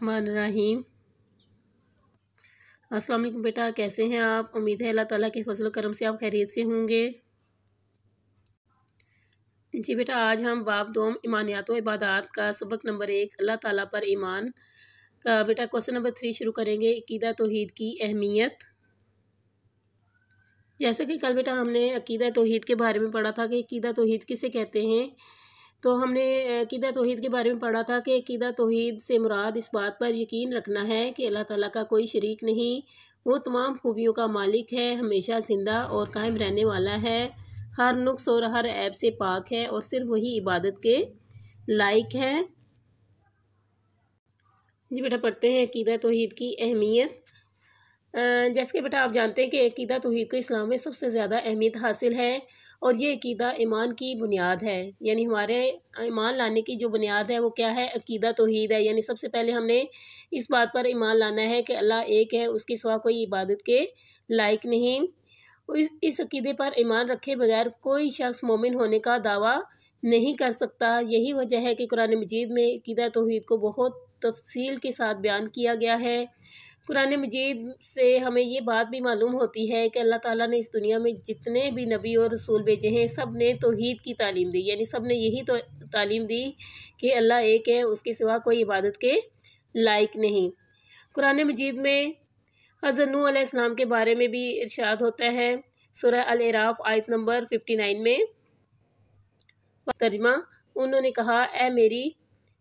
रहीम अस्सलाम वालेकुम बेटा कैसे हैं आप उम्मीद है अल्लाह ताला के फजल करम से आप खैरियत से होंगे जी बेटा आज हम बाप दोम ईमानियात व इबादात का सबक नंबर एक अल्लाह ताला पर ईमान का बेटा क्वेश्चन नंबर थ्री शुरू करेंगे अकीदा तोहद की अहमियत जैसा कि कल बेटा हमने अकीदा तोहद के बारे में पढ़ा था कि अकीदा तोहद किसे कहते हैं तो हमने अकीदा तोहद के बारे में पढ़ा था कि अकीदा तोहद से मुराद इस बात पर यकीन रखना है कि अल्लाह ताला का कोई शरीक नहीं वो तमाम खूबियों का मालिक है हमेशा ज़िंदा और कायम रहने वाला है हर नुक्स और हर ऐप से पाक है और सिर्फ वही इबादत के लायक है जी बेटा पढ़ते हैं अकीदा तोहद की अहमियत जैसे कि बेटा आप जानते हैं कि अकीदा तोहद को इस्लाम में सबसे ज़्यादा अहमियत हासिल है और ये अकीदा ईमान की बुनियाद है यानी हमारे ईमान लाने की जो बुनियाद है वो क्या है अकीदा तोहीद है यानी सबसे पहले हमने इस बात पर ईमान लाना है कि अल्लाह एक है उसके सिवा कोई इबादत के लायक नहीं इस इस अकीदे पर ईमान रखे बगैर कोई शख्स मोमिन होने का दावा नहीं कर सकता यही वजह है कि कुरान मजीद में अकीदा तोहद को बहुत तफसील के साथ बयान किया गया है कुरान मजीद से हमें ये बात भी मालूम होती है कि अल्लाह ताला ने इस दुनिया में जितने भी नबी और रसूल भेजे हैं सब ने तोहद की तालीम दी यानी सब ने यही तो तालीम दी कि अल्लाह एक है उसके सिवा कोई इबादत के लायक नहीं कुरान मजीद में हजनू आसमाम के बारे में भी इर्शाद होता है सुरह अलराफ आयत नंबर फिफ्टी नाइन में तर्जमा उन्होंने कहा ए मेरी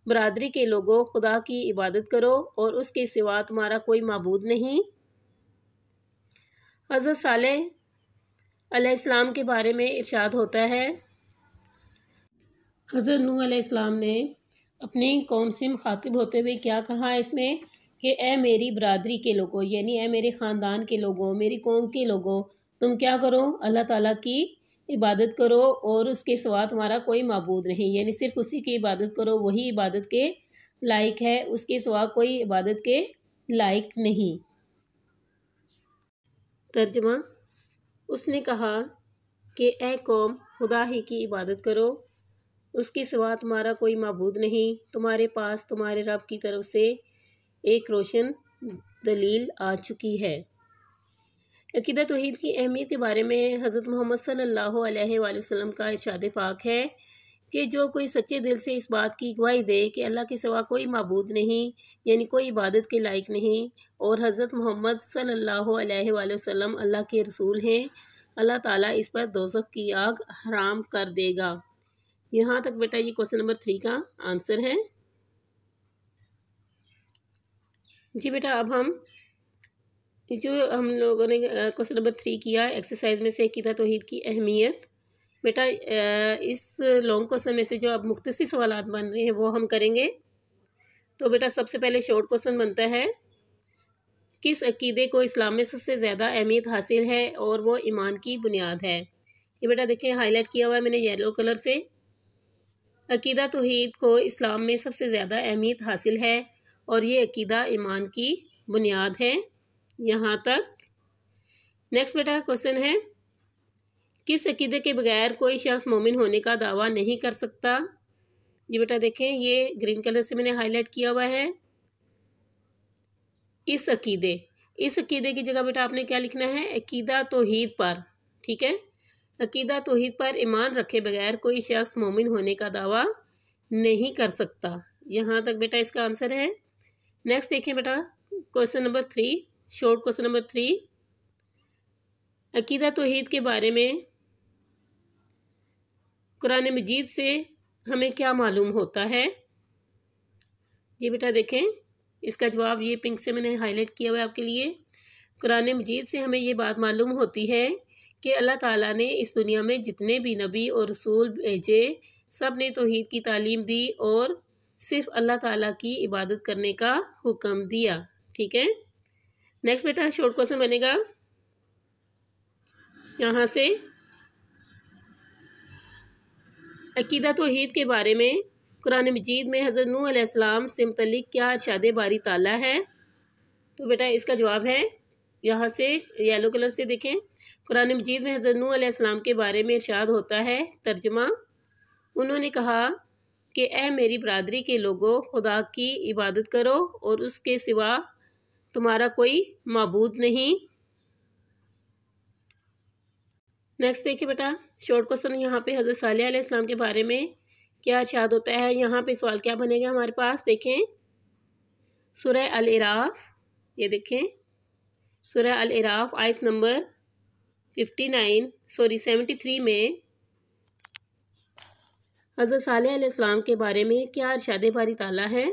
बरदरी के लोगों खुदा की इबादत करो और उसके सिवा तुम्हारा कोई मबूद नहीं हज़रत साल इस्लाम के बारे में इर्शाद होता है हज़रत नू इस्लाम ने अपनी कौम से मुखातिब होते हुए क्या कहा इसमें कि ए मेरी बरदरी के लोगों यानी ए मेरे ख़ानदान के लोगों मेरी कौम के लोगों तुम क्या करो अल्लाह ताला की इबादत करो और उसके सिवा तुम्हारा कोई मबूद नहीं यानी सिर्फ उसी की इबादत करो वही इबादत के लायक है उसके सिवा कोई इबादत के लायक नहीं तर्जमा उसने कहा कि ए कौम खुदा ही की इबादत करो उसके सिवा तुम्हारा कोई मबूद नहीं तुम्हारे पास तुम्हारे रब की तरफ से एक रोशन दलील आ चुकी है अकीद तोहद की अहमियत के बारे में हज़रत मोहम्मद सल्ला वसम का इर्शाद पाक है कि जो कोई सच्चे दिल से इस बात की गवाही दे कि अल्लाह के सिवा कोई मबूद नहीं यानी कोई इबादत के लायक नहीं और हज़रत मोहम्मद सल्ला वसम अल्लाह के रसूल हैं अल्लाह ताला इस पर दोजख की आग हराम कर देगा यहाँ तक बेटा ये क्वेश्चन नंबर थ्री का आंसर है जी बेटा अब हम जो हम लोगों ने क्वेश्चन नंबर थ्री किया एक्सरसाइज में से किता तोहद की अहमियत बेटा इस लॉन्ग क्वेश्चन में से जो अब मुख्तर सवाल बन रहे हैं वो हम करेंगे तो बेटा सबसे पहले शॉर्ट क्वेश्चन बनता है किस अकीदे को इस्लाम में सबसे ज़्यादा अहमियत हासिल है और वो ईमान की बुनियाद है ये बेटा देखिए हाईलाइट किया हुआ है मैंने येलो कलर से अकीदा तोहद को इस्लाम में सबसे ज़्यादा अहमियत हासिल है और ये अकीदा ईमान की बुनियाद है यहाँ तक नेक्स्ट बेटा क्वेश्चन है किस अकीदे के बगैर कोई शख्स मोमिन होने का दावा नहीं कर सकता जी बेटा देखें ये ग्रीन कलर से मैंने हाईलाइट किया हुआ है इस अकीदे इस अकीदे की जगह बेटा आपने क्या लिखना है अकीदा तोहीद पर ठीक है अकीदा तोहीद पर ईमान रखे बगैर कोई शख्स मोमिन होने का दावा नहीं कर सकता यहाँ तक बेटा इसका आंसर है नेक्स्ट देखें बेटा question number three short question number three अकीदा तोहेद के बारे में कुरान मजीद से हमें क्या मालूम होता है ये बेटा देखें इसका जवाब ये पिंक से मैंने हाईलाइट किया हुआ है आपके लिए कुरान मजीद से हमें ये बात मालूम होती है कि अल्लाह ताला ने इस दुनिया में जितने भी नबी और रसूल भेजे सब ने तोहद की तालीम दी और सिर्फ अल्लाह ताला की इबादत करने का हुक्म दिया ठीक है नेक्स्ट बेटा शॉर्ट क्वेश्चन बनेगा यहाँ से अकीदा तोहद के बारे में कुरान मजीद में हज़रत नूसम से मतलब क्या अरशाद बारी ताला है तो बेटा इसका जवाब है यहाँ से येलो कलर से देखें कुरान मजीद में हज़रत नू नूसम के बारे में इरशाद होता है तर्जमा उन्होंने कहा कि ए मेरी बरदरी के लोगों खुदा की इबादत करो और उसके सिवा तुम्हारा कोई मबूद नहीं नेक्स्ट देखिए बेटा शॉर्ट क्वेश्चन यहाँ पे हज़रत साल इस्लाम के बारे में क्या शायद होता है यहाँ पे सवाल क्या बनेगा हमारे पास देखें सुरह अल इराफ ये देखें सुरह अल इराफ आयत नंबर fifty nine sorry seventy three में हज़रत साल इस्लाम के बारे में क्या अरशाद बारी ताला है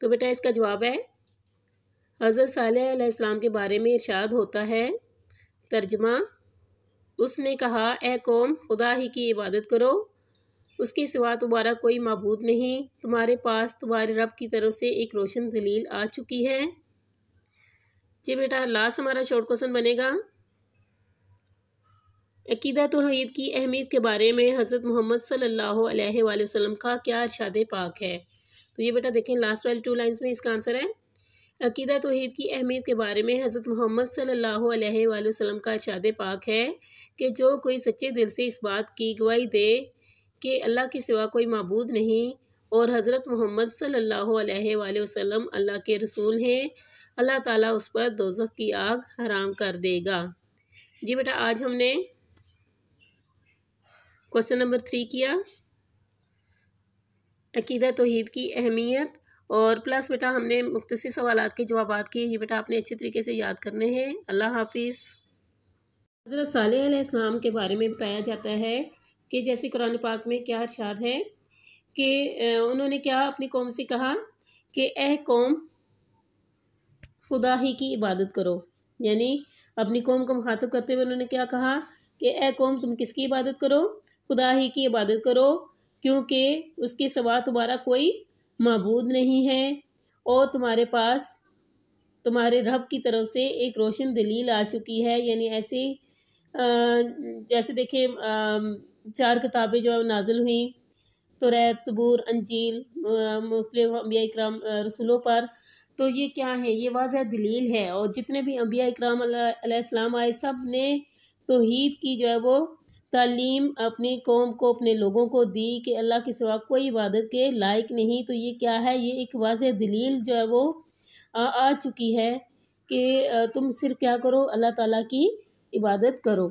तो बेटा इसका जवाब है हज़रत सलाम के बारे में इरशाद होता है तर्जमा उसने कहा ए कौम खुदा ही की इबादत करो उसके सिवा तुम्हारा कोई मबूद नहीं तुम्हारे पास तुम्हारे रब की तरफ से एक रोशन दलील आ चुकी है जी बेटा लास्ट हमारा शॉर्ट क्वेश्चन बनेगा अकीदा हईद की अहमियत के बारे में हज़रत मोहम्मद सल्ला अलैहि का क्या इरशाद पाक है तो ये बेटा देखें लास्ट वाली टू लाइन्स में इसका आंसर है अकीदा तोहद की अहमियत के बारे में हज़रत मोहम्मद सल्लल्लाहु अलैहि का अरशाद पाक है कि जो कोई सच्चे दिल से इस बात की गवाही दे कि अल्लाह के सिवा कोई मबूद नहीं और हज़रत मोहम्मद सल्ला वसम अल्लाह के रसूल हैं अल्लाह ताली उस पर दोजख की आग हराम कर देगा जी बेटा आज हमने क्वेश्चन नंबर थ्री किया अकीदा तोहद की अहमियत और प्लस बेटा हमने मुख्तर सवाल के जवाब किए ये बेटा आपने अच्छे तरीके से याद करने हैं अल्लाह हाफिज़ हज़रत सालाम के बारे में बताया जाता है कि जैसे कुरान पाक में क्या अर्शाद है कि उन्होंने क्या अपनी कौम से कहा कि ए कौम खुदा ही की इबादत करो यानी अपनी कौम को मुखातब करते हुए उन्होंने क्या कहा कि ए कौम तुम किसकी इबादत करो खुदा ही की इबादत करो क्योंकि उसके सवा तुम्हारा कोई महबूद नहीं है और तुम्हारे पास तुम्हारे रब की तरफ से एक रोशन दलील आ चुकी है यानी ऐसे जैसे देखें चार किताबें जो नाजिल हुई तो रैत सबूर अंजील मुख्तलिफ़िया अम्बिया इक्राम रसूलों पर तो ये क्या है ये वाज दलील है और जितने भी अम्बिया इक्राम आए सब ने तोहद की जो है वो तालीम अपनी कौम को अपने लोगों को दी कि अल्लाह के सिवा कोई इबादत के लायक नहीं तो ये क्या है ये एक वाज दलील जो है वो आ, आ चुकी है कि तुम सिर्फ क्या करो अल्लाह ताला की इबादत करो